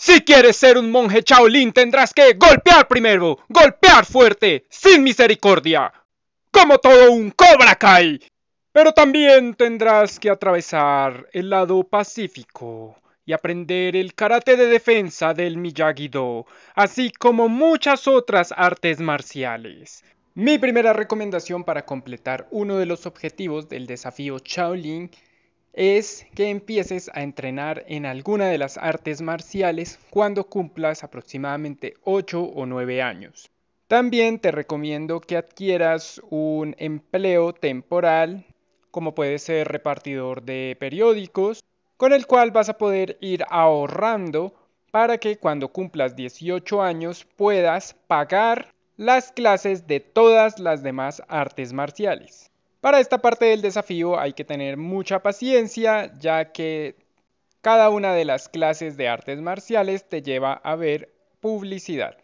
Si quieres ser un monje Shaolin tendrás que golpear primero, golpear fuerte, sin misericordia, como todo un Cobra Kai. Pero también tendrás que atravesar el lado pacífico y aprender el karate de defensa del Miyagi-Do, así como muchas otras artes marciales. Mi primera recomendación para completar uno de los objetivos del desafío Shaolin es que empieces a entrenar en alguna de las artes marciales cuando cumplas aproximadamente 8 o 9 años. También te recomiendo que adquieras un empleo temporal, como puede ser repartidor de periódicos, con el cual vas a poder ir ahorrando para que cuando cumplas 18 años puedas pagar las clases de todas las demás artes marciales. Para esta parte del desafío hay que tener mucha paciencia ya que cada una de las clases de artes marciales te lleva a ver publicidad.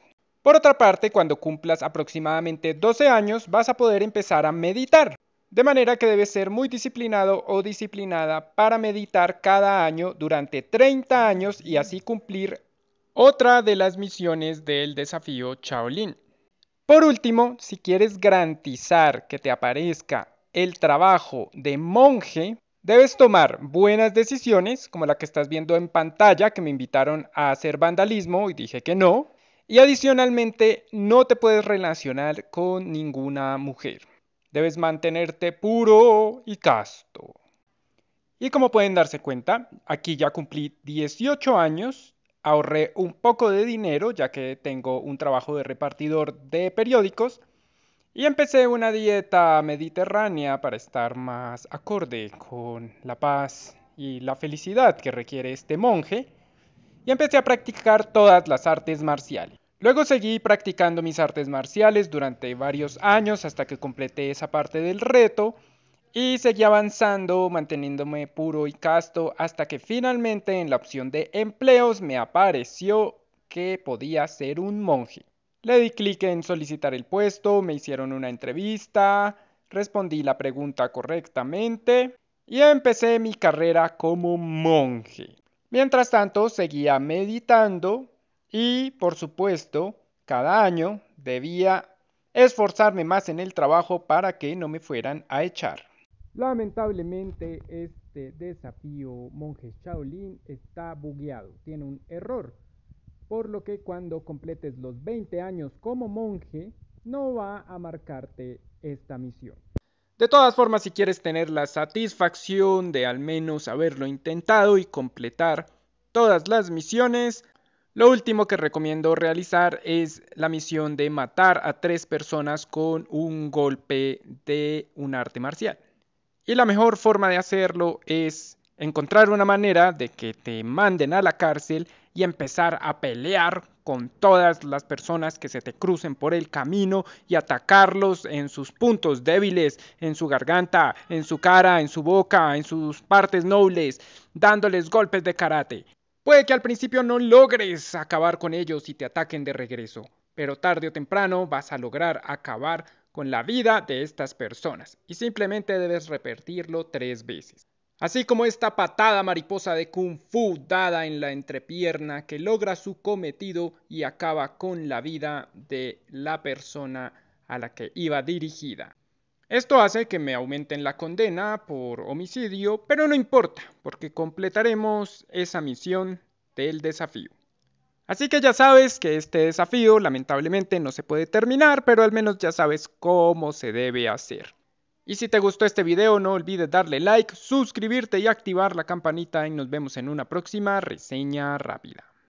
Por otra parte, cuando cumplas aproximadamente 12 años vas a poder empezar a meditar. De manera que debes ser muy disciplinado o disciplinada para meditar cada año durante 30 años y así cumplir otra de las misiones del desafío Shaolin. Por último, si quieres garantizar que te aparezca el trabajo de monje, debes tomar buenas decisiones, como la que estás viendo en pantalla, que me invitaron a hacer vandalismo y dije que no. Y adicionalmente, no te puedes relacionar con ninguna mujer. Debes mantenerte puro y casto. Y como pueden darse cuenta, aquí ya cumplí 18 años, ahorré un poco de dinero ya que tengo un trabajo de repartidor de periódicos y empecé una dieta mediterránea para estar más acorde con la paz y la felicidad que requiere este monje. Y empecé a practicar todas las artes marciales. Luego seguí practicando mis artes marciales durante varios años hasta que completé esa parte del reto y seguí avanzando, manteniéndome puro y casto hasta que finalmente en la opción de empleos me apareció que podía ser un monje. Le di clic en solicitar el puesto, me hicieron una entrevista, respondí la pregunta correctamente y empecé mi carrera como monje. Mientras tanto, seguía meditando y, por supuesto, cada año debía esforzarme más en el trabajo para que no me fueran a echar. Lamentablemente este desafío monje Shaolin está bugueado, tiene un error por lo que cuando completes los 20 años como monje, no va a marcarte esta misión. De todas formas, si quieres tener la satisfacción de al menos haberlo intentado y completar todas las misiones, lo último que recomiendo realizar es la misión de matar a tres personas con un golpe de un arte marcial. Y la mejor forma de hacerlo es encontrar una manera de que te manden a la cárcel y empezar a pelear con todas las personas que se te crucen por el camino y atacarlos en sus puntos débiles, en su garganta, en su cara, en su boca, en sus partes nobles, dándoles golpes de karate. Puede que al principio no logres acabar con ellos y te ataquen de regreso, pero tarde o temprano vas a lograr acabar con la vida de estas personas y simplemente debes repetirlo tres veces. Así como esta patada mariposa de kung fu dada en la entrepierna que logra su cometido y acaba con la vida de la persona a la que iba dirigida. Esto hace que me aumenten la condena por homicidio, pero no importa, porque completaremos esa misión del desafío. Así que ya sabes que este desafío lamentablemente no se puede terminar, pero al menos ya sabes cómo se debe hacer. Y si te gustó este video no olvides darle like, suscribirte y activar la campanita y nos vemos en una próxima reseña rápida.